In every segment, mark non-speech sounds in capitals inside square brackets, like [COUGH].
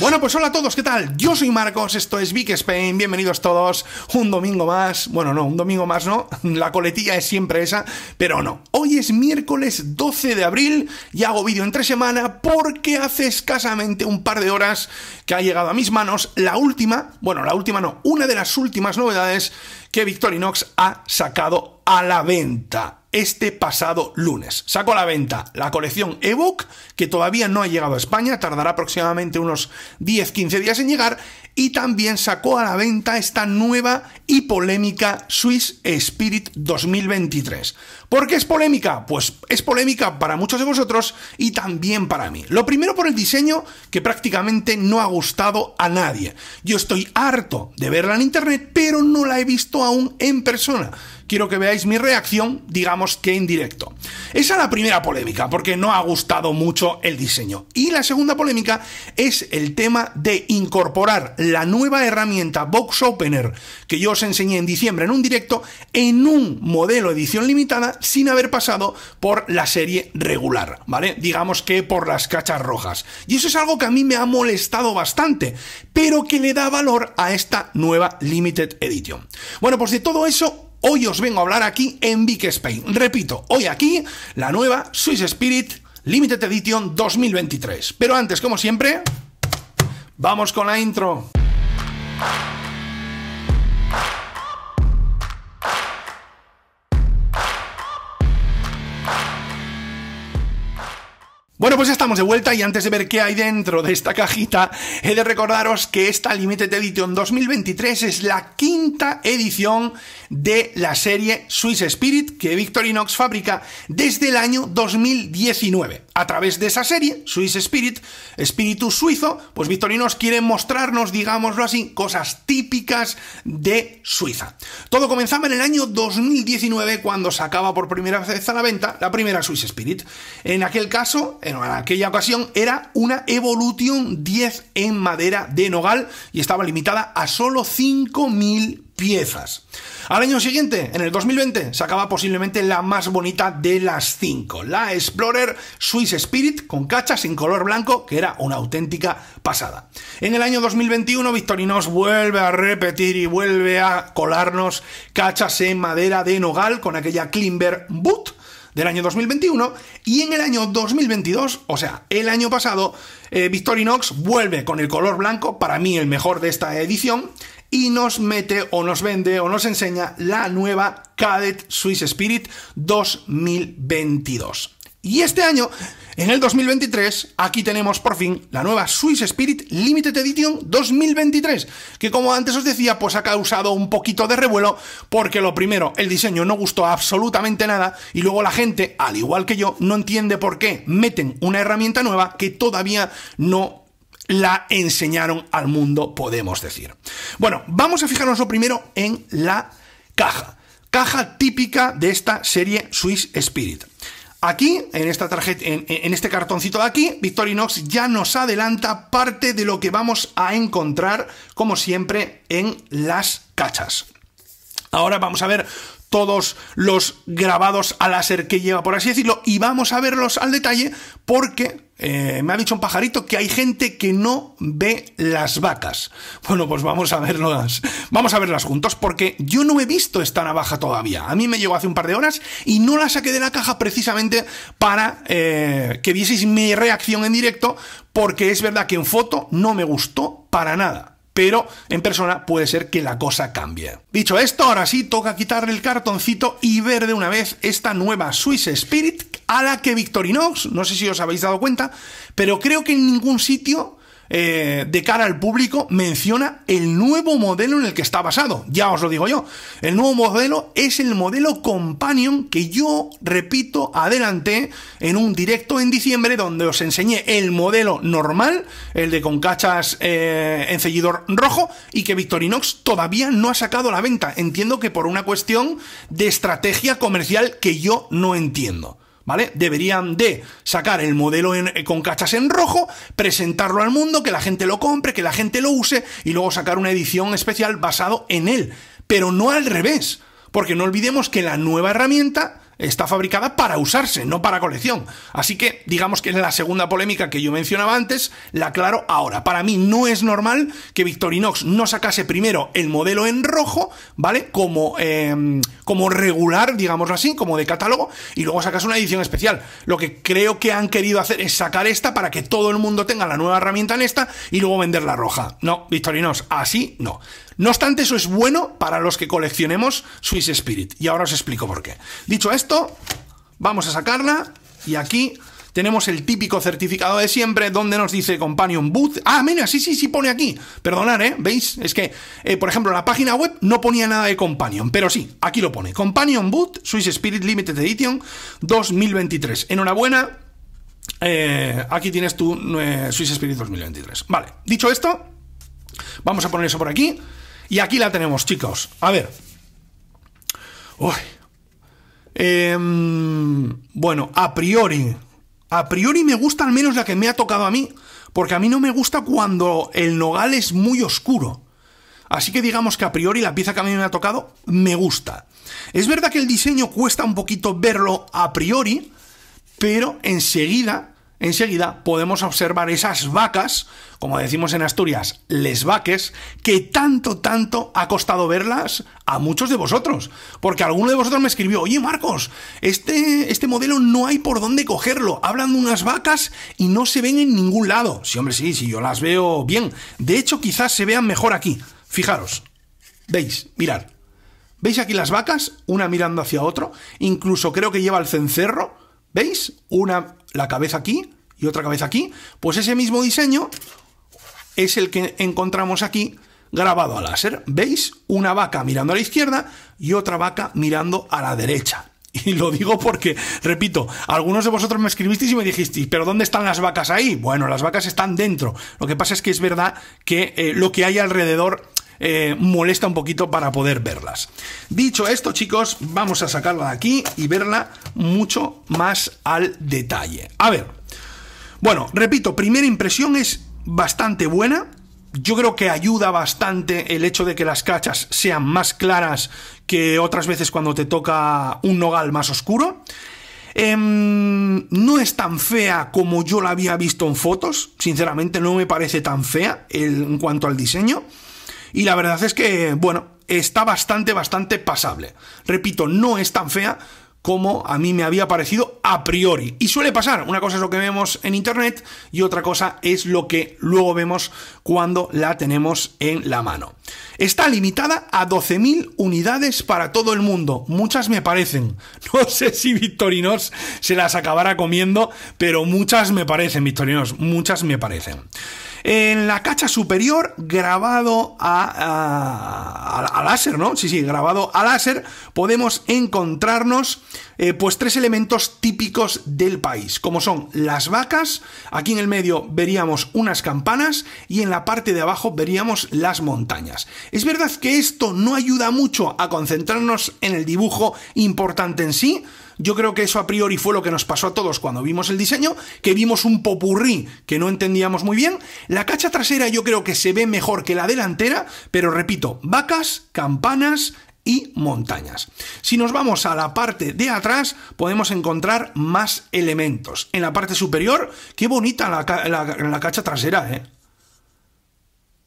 Bueno, pues hola a todos, ¿qué tal? Yo soy Marcos, esto es Vic Spain, bienvenidos todos, un domingo más, bueno, no, un domingo más no, [LAUGHS] la coletilla es siempre esa, pero no, hoy es miércoles 12 de abril y hago vídeo entre semana porque hace escasamente un par de horas que ha llegado a mis manos la última, bueno, la última no, una de las últimas novedades que Victorinox ha sacado a la venta este pasado lunes. ...sacó a la venta la colección ebook, que todavía no ha llegado a España, tardará aproximadamente unos 10-15 días en llegar, y también sacó a la venta esta nueva y polémica Swiss Spirit 2023 ¿Por qué es polémica? Pues es polémica para muchos de vosotros y también para mí. Lo primero por el diseño que prácticamente no ha gustado a nadie. Yo estoy harto de verla en internet, pero no la he visto aún en persona. Quiero que veáis mi reacción, digamos que en directo. Esa es la primera polémica, porque no ha gustado mucho el diseño. Y la segunda polémica es el tema de incorporar la nueva herramienta Box Opener que yo os enseñé en diciembre en un directo en un modelo edición limitada sin haber pasado por la serie regular, ¿vale? Digamos que por las cachas rojas. Y eso es algo que a mí me ha molestado bastante, pero que le da valor a esta nueva Limited Edition. Bueno, pues de todo eso hoy os vengo a hablar aquí en Big Spain. Repito, hoy aquí la nueva Swiss Spirit Limited Edition 2023. Pero antes, como siempre, vamos con la intro. Bueno, pues ya estamos de vuelta y antes de ver qué hay dentro de esta cajita, he de recordaros que esta Limited Edition 2023 es la quinta edición de la serie Swiss Spirit que Victorinox fabrica desde el año 2019. A través de esa serie, Swiss Spirit, espíritu suizo, pues Victorinox quiere mostrarnos, digámoslo así, cosas típicas de Suiza. Todo comenzaba en el año 2019 cuando sacaba por primera vez a la venta la primera Swiss Spirit. En aquel caso, en aquella ocasión era una Evolution 10 en madera de nogal y estaba limitada a solo 5.000 piezas. Al año siguiente, en el 2020, sacaba posiblemente la más bonita de las cinco, la Explorer Swiss Spirit con cachas en color blanco, que era una auténtica pasada. En el año 2021, Victorinos vuelve a repetir y vuelve a colarnos cachas en madera de nogal con aquella Klimber Boot del año 2021. Y en el año 2022, o sea, el año pasado, eh, Victorinox vuelve con el color blanco, para mí el mejor de esta edición, y nos mete o nos vende o nos enseña la nueva Cadet Swiss Spirit 2022. Y este año, en el 2023, aquí tenemos por fin la nueva Swiss Spirit Limited Edition 2023, que como antes os decía, pues ha causado un poquito de revuelo, porque lo primero, el diseño no gustó absolutamente nada, y luego la gente, al igual que yo, no entiende por qué meten una herramienta nueva que todavía no la enseñaron al mundo, podemos decir. Bueno, vamos a fijarnos lo primero en la caja. Caja típica de esta serie Swiss Spirit. Aquí, en, esta tarjeta, en, este cartoncito de aquí, Victorinox ya nos adelanta parte de lo que vamos a encontrar, como siempre, en las cachas. Ahora vamos a ver todos los grabados al láser que lleva, por así decirlo, y vamos a verlos al detalle porque eh, me ha dicho un pajarito que hay gente que no ve las vacas. Bueno, pues vamos a verlas. Vamos a verlas juntos porque yo no he visto esta navaja todavía. A mí me llegó hace un par de horas y no la saqué de la caja precisamente para eh, que vieseis mi reacción en directo porque es verdad que en foto no me gustó para nada pero en persona puede ser que la cosa cambie. Dicho esto, ahora sí toca quitarle el cartoncito y ver de una vez esta nueva Swiss Spirit a la que Victorinox, no sé si os habéis dado cuenta, pero creo que en ningún sitio eh, de cara al público menciona el nuevo modelo en el que está basado. Ya os lo digo yo. El nuevo modelo es el modelo Companion que yo, repito, adelanté en un directo en diciembre donde os enseñé el modelo normal, el de con cachas eh, en seguidor rojo, y que Victorinox todavía no ha sacado a la venta. Entiendo que por una cuestión de estrategia comercial que yo no entiendo. ¿vale? Deberían de sacar el modelo eh, con cachas en rojo, presentarlo al mundo, que la gente lo compre, que la gente lo use y luego sacar una edición especial basado en él, pero no al revés, porque no olvidemos que la nueva herramienta está fabricada para usarse, no para colección. Así que digamos que es la segunda polémica que yo mencionaba antes, la aclaro ahora. Para mí no es normal que Victorinox no sacase primero el modelo en rojo, ¿vale? Como, em, como regular, digamos así, como de catálogo, y luego sacase una edición especial. Lo que creo que han querido hacer es sacar esta para que todo el mundo tenga la nueva herramienta en esta y luego venderla roja. No, Victorinox, así no. No obstante, eso es bueno para los que coleccionemos Swiss Spirit. Y ahora os explico por qué. Dicho esto, vamos a sacarla y aquí tenemos el típico certificado de siempre donde nos dice Companion Boot Ah, mira, sí, sí, sí pone aquí. Perdonad, ¿eh? ¿Veis? Es que, eh, por ejemplo, la página web no ponía nada de Companion, pero sí, aquí lo pone. Companion Boot Swiss Spirit Limited Edition 2023. Enhorabuena. Eh, aquí tienes tu eh, Swiss Spirit 2023. Vale, dicho esto, vamos a poner eso por aquí. Y aquí la tenemos, chicos. A ver. Em, bueno, a priori. A priori me gusta al menos la que me ha tocado a mí. Porque a mí no me gusta cuando el nogal es muy oscuro. Así que digamos que a priori la pieza que a mí me ha tocado me gusta. Es verdad que el diseño cuesta un poquito verlo a priori, pero enseguida enseguida podemos observar esas vacas, como decimos en Asturias, les vaques, que tanto, tanto ha costado verlas a muchos de vosotros. Porque alguno de vosotros me escribió, oye Marcos, este, este modelo no hay por dónde cogerlo. Hablan de unas vacas y no se ven en ningún lado. Sí, hombre, sí, si yo las veo bien. De hecho, quizás se vean mejor aquí. Fijaros. ¿Veis? Mirad. ¿Veis aquí las vacas? Una mirando hacia otro. Incluso creo que lleva el cencerro. ¿Veis? Una, la cabeza aquí, y otra cabeza aquí, pues ese mismo diseño es el que encontramos aquí grabado a láser. ¿Veis? Una vaca mirando a la izquierda y otra vaca mirando a la derecha. [LAUGHS] Y lo digo porque, repito, algunos de vosotros me escribisteis y me dijisteis, pero ¿dónde están las vacas ahí? Bueno, las vacas están dentro. Lo que pasa es que es verdad que eh, lo que hay alrededor eh, molesta un poquito para poder verlas. Dicho esto, chicos, vamos a sacarla de aquí y verla mucho más al detalle. A ver. Bueno, repito, primera impresión es bastante buena. Yo creo que ayuda bastante el hecho de que las cachas sean más claras que otras veces cuando te toca un nogal más oscuro. Em, no es tan fea como yo la había visto en fotos. Sinceramente, no me parece tan fea en cuanto al diseño. Y la verdad es que, bueno, está bastante, bastante pasable. Repito, no es tan fea, como a mí me había parecido a priori. Y suele pasar, una cosa es lo que vemos en Internet y otra cosa es lo que luego vemos cuando la tenemos en la mano. Está limitada a 12.000 unidades para todo el mundo. Muchas me parecen. [LAUGHS] No sé si Victorinos se las acabará comiendo, pero muchas me parecen, Victorinos, muchas me parecen. En la cacha superior, grabado a, láser, ¿no? Sí, sí, grabado a láser, podemos encontrarnos eh, pues tres elementos típicos del país, como son las vacas, aquí en el medio veríamos unas campanas y en la parte de abajo veríamos las montañas. Es verdad que esto no ayuda mucho a concentrarnos en el dibujo importante en sí, yo creo que eso a priori fue lo que nos pasó a todos cuando vimos el diseño, que vimos un popurrí que no entendíamos muy bien. La cacha trasera yo creo que se ve mejor que la delantera, pero repito, vacas, campanas, y montañas. Si nos vamos a la parte de atrás, podemos encontrar más elementos. En la parte superior, qué bonita la, la, la cacha trasera, ¿eh?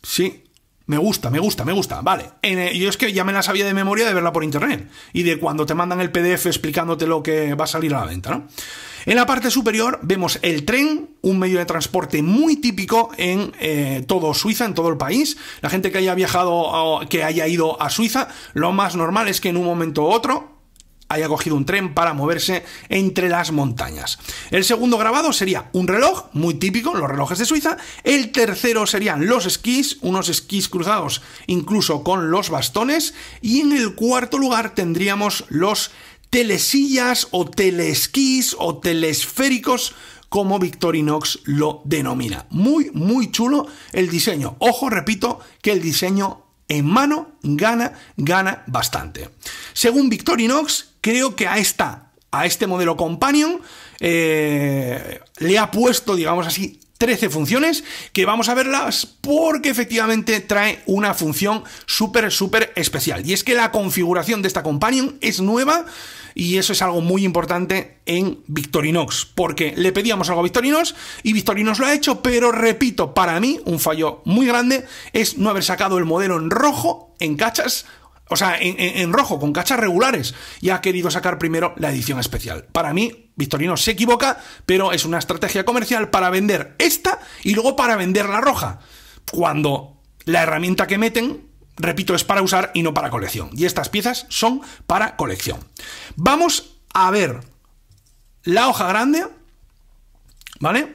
Sí, me gusta, me gusta, me gusta. Vale. Eh, yo es que ya me la sabía de memoria de verla por internet y de cuando te mandan el PDF explicándote lo que va a salir a la venta, ¿no? En la parte superior vemos el tren, un medio de transporte muy típico en eh, todo Suiza, en todo el país. La gente que haya viajado o que haya ido a Suiza, lo más normal es que en un momento u otro haya cogido un tren para moverse entre las montañas. El segundo grabado sería un reloj, muy típico, los relojes de Suiza. El tercero serían los esquís, unos esquís cruzados incluso con los bastones. Y en el cuarto lugar tendríamos los telesillas o telesquís o telesféricos como Victorinox lo denomina. Muy, muy chulo el diseño. Ojo, repito, que el diseño en mano gana, gana bastante. Según Victorinox, creo que a esta, a este modelo Companion, eh, le ha puesto, digamos así, 13 funciones que vamos a verlas porque efectivamente trae una función súper, súper especial. Y es que la configuración de esta Companion es nueva y eso es algo muy importante en Victorinox, porque le pedíamos algo a Victorinox y Victorinox lo ha hecho, pero repito, para mí un fallo muy grande es no haber sacado el modelo en rojo en cachas o sea, en, rojo, con cachas regulares, y ha querido sacar primero la edición especial. Para mí, Victorino se equivoca, pero es una estrategia comercial para vender esta y luego para vender la roja. Cuando la herramienta que meten, repito, es para usar y no para colección. Y estas piezas son para colección. Vamos a ver la hoja grande, ¿vale?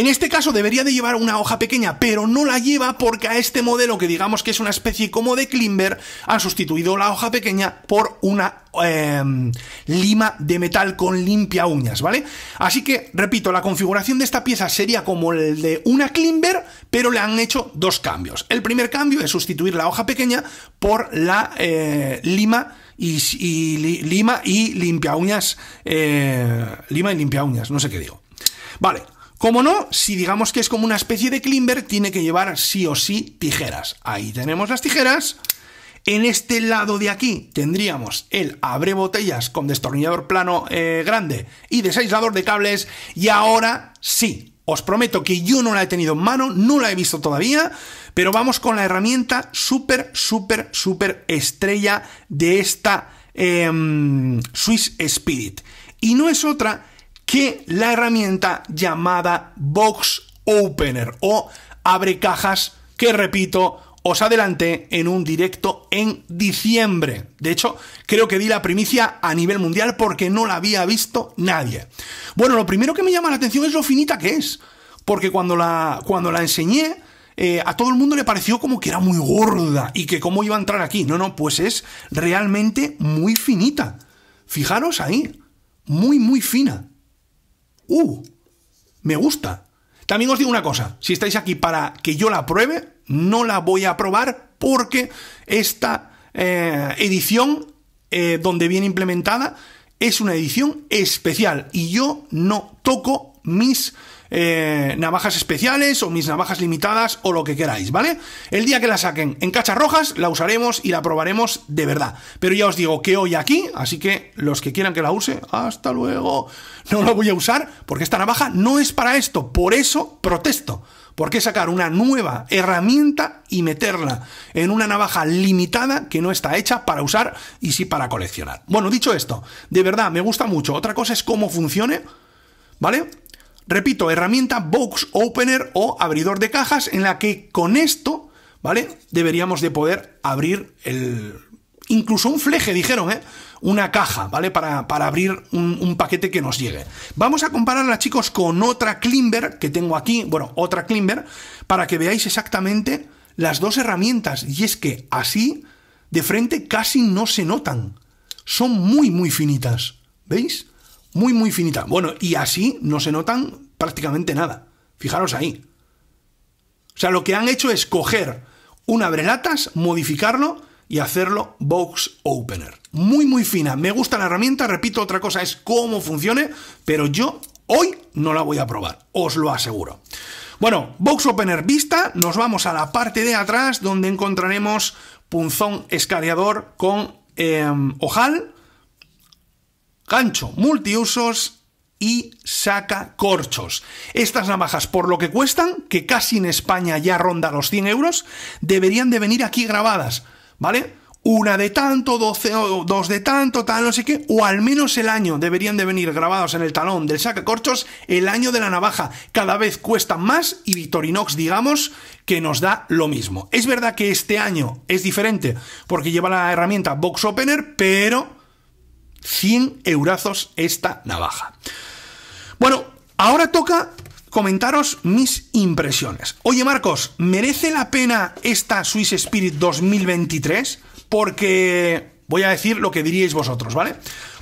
En este caso debería de llevar una hoja pequeña, pero no la lleva porque a este modelo, que digamos que es una especie como de Klimber, han sustituido la hoja pequeña por una em, lima de metal con limpia uñas, ¿vale? Así que, repito, la configuración de esta pieza sería como el de una Klimber, pero le han hecho dos cambios. El primer cambio es sustituir la hoja pequeña por la eh, lima y, lima y limpia uñas, eh, lima y limpia uñas, no sé qué digo. Vale, como no, si digamos que es como una especie de climber, tiene que llevar sí o sí tijeras. Ahí tenemos las tijeras. En este lado de aquí tendríamos el abre botellas con destornillador plano eh, grande y desaislador de cables. Y ahora sí, os prometo que yo no la he tenido en mano, no la he visto todavía, pero vamos con la herramienta súper, súper, súper estrella de esta em, Swiss Spirit. Y no es otra que la herramienta llamada Box Opener o abre cajas que repito os adelanté en un directo en diciembre. De hecho, creo que di la primicia a nivel mundial porque no la había visto nadie. Bueno, lo primero que me llama la atención es lo finita que es, porque cuando la, cuando la enseñé, eh, a todo el mundo le pareció como que era muy gorda y que cómo iba a entrar aquí. No, no, pues es realmente muy finita. Fijaros ahí, muy, muy fina. ¡Uh! Me gusta. También os digo una cosa, si estáis aquí para que yo la pruebe, no la voy a probar porque esta eh, edición eh, donde viene implementada es una edición especial y yo no toco mis eh, navajas especiales o mis navajas limitadas o lo que queráis, ¿vale? El día que la saquen en cachas rojas la usaremos y la probaremos de verdad. Pero ya os digo que hoy aquí, así que los que quieran que la use, hasta luego. No la voy a usar porque esta navaja no es para esto, por eso protesto. porque sacar una nueva herramienta y meterla en una navaja limitada que no está hecha para usar y sí para coleccionar? Bueno, dicho esto, de verdad me gusta mucho. Otra cosa es cómo funcione, ¿vale? Repito, herramienta Box Opener o abridor de cajas en la que con esto, ¿vale? Deberíamos de poder abrir el... Incluso un fleje, dijeron, ¿eh? Una caja, ¿vale? Para, abrir un, paquete que nos llegue. Vamos a compararla, chicos, con otra Climber que tengo aquí, bueno, otra Climber, para que veáis exactamente las dos herramientas. Y es que así, de frente, casi no se notan. Son muy, muy finitas. ¿Veis? Muy, muy finita. Bueno, y así no se notan prácticamente nada. Fijaros ahí. O sea, lo que han hecho es coger una abrelatas, modificarlo y hacerlo box opener. Muy, muy fina. Me gusta la herramienta. Repito, otra cosa es cómo funcione, pero yo hoy no la voy a probar. Os lo aseguro. Bueno, box opener vista. Nos vamos a la parte de atrás donde encontraremos punzón escaleador con em, ojal Cancho, multiusos y saca corchos. Estas navajas, por lo que cuestan, que casi en España ya ronda los 100 euros, deberían de venir aquí grabadas, ¿vale? Una de tanto, doce, dos de tanto, tal, no sé qué, o al menos el año deberían de venir grabados en el talón del sacacorchos el año de la navaja. Cada vez cuestan más y Victorinox, digamos, que nos da lo mismo. Es verdad que este año es diferente porque lleva la herramienta Box Opener, pero 100 eurazos esta navaja. Bueno, ahora toca comentaros mis impresiones. Oye Marcos, ¿merece la pena esta Swiss Spirit 2023? Porque voy a decir lo que diríais vosotros, ¿vale?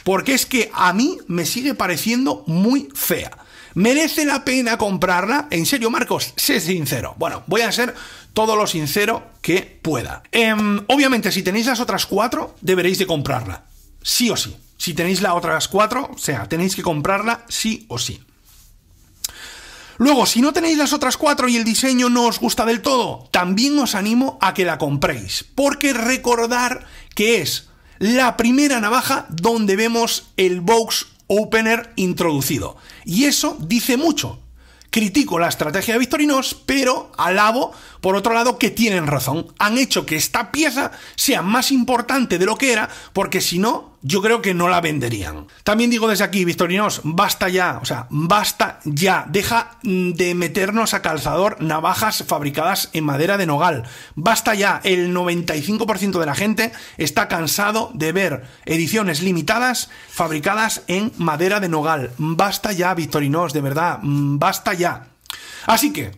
Porque es que a mí me sigue pareciendo muy fea. ¿Merece la pena comprarla? En serio, Marcos, sé sincero. Bueno, voy a ser todo lo sincero que pueda. Em, obviamente, si tenéis las otras cuatro, deberéis de comprarla. Sí o sí. Si tenéis la Otras las cuatro, o sea, tenéis que comprarla sí o sí. Luego, si no tenéis las otras cuatro y el diseño no os gusta del todo, también os animo a que la compréis, porque recordar que es la primera navaja donde vemos el box opener introducido. Y eso dice mucho. Critico la estrategia de Victorinos, pero alabo por otro lado, que tienen razón. Han hecho que esta pieza sea más importante de lo que era, porque si no, yo creo que no la venderían. También digo desde aquí, Victorinos, basta ya, o sea, basta ya, deja mm, de meternos a calzador navajas fabricadas en madera de nogal, basta ya, el 95% de la gente está cansado de ver ediciones limitadas fabricadas en madera de nogal, basta ya, Victorinos, de verdad, mm, basta ya. Así que,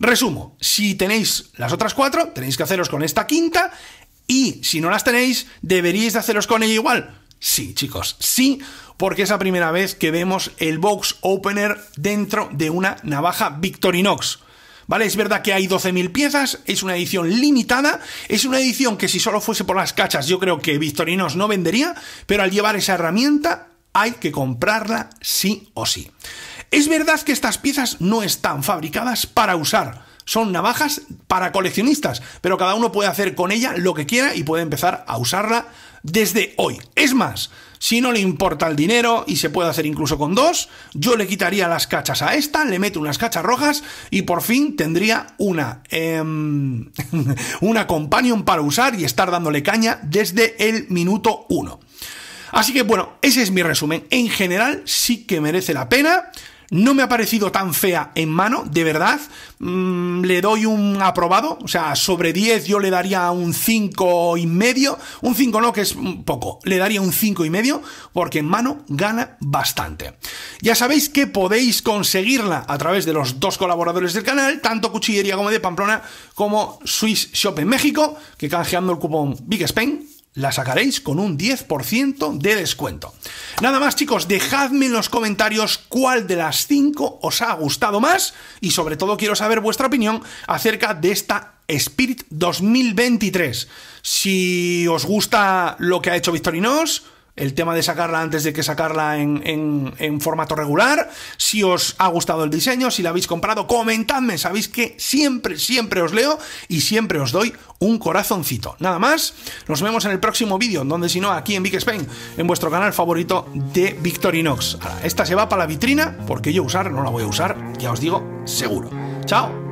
Resumo, si tenéis las otras cuatro, tenéis que haceros con esta quinta y si no las tenéis, deberíais de haceros con ella igual. Sí, chicos, sí, porque es la primera vez que vemos el box opener dentro de una navaja Victorinox. ¿Vale? Es verdad que hay 12.000 piezas, es una edición limitada, es una edición que si solo fuese por las cachas yo creo que Victorinox no vendería, pero al llevar esa herramienta hay que comprarla sí o sí. Es verdad que estas piezas no están fabricadas para usar. Son navajas para coleccionistas, pero cada uno puede hacer con ella lo que quiera y puede empezar a usarla desde hoy. Es más, si no le importa el dinero y se puede hacer incluso con dos, yo le quitaría las cachas a esta, le meto unas cachas rojas y por fin tendría una, em, [LAUGHS] una companion para usar y estar dándole caña desde el minuto uno. Así que bueno, ese es mi resumen. En general sí que merece la pena. No me ha parecido tan fea en mano, de verdad. Mm, le doy un aprobado, o sea, sobre 10 yo le daría un 5 y medio, un 5 no que es poco, le daría un 5 y medio porque en mano gana bastante. Ya sabéis que podéis conseguirla a través de los dos colaboradores del canal, tanto Cuchillería como de Pamplona, como Swiss Shop en México, que canjeando el cupón Big Spain la sacaréis con un 10% de descuento. Nada más chicos, dejadme en los comentarios cuál de las 5 os ha gustado más y sobre todo quiero saber vuestra opinión acerca de esta Spirit 2023. Si os gusta lo que ha hecho Victorinos, el tema de sacarla antes de que sacarla en, formato regular. Si os ha gustado el diseño, si la habéis comprado, comentadme. Sabéis que siempre, siempre os leo y siempre os doy un corazoncito. Nada más, nos vemos en el próximo vídeo, donde si no, aquí en Big Spain, en vuestro canal favorito de Victorinox. Ahora, esta se va para la vitrina, porque yo usar no la voy a usar, ya os digo, seguro. ¡Chao!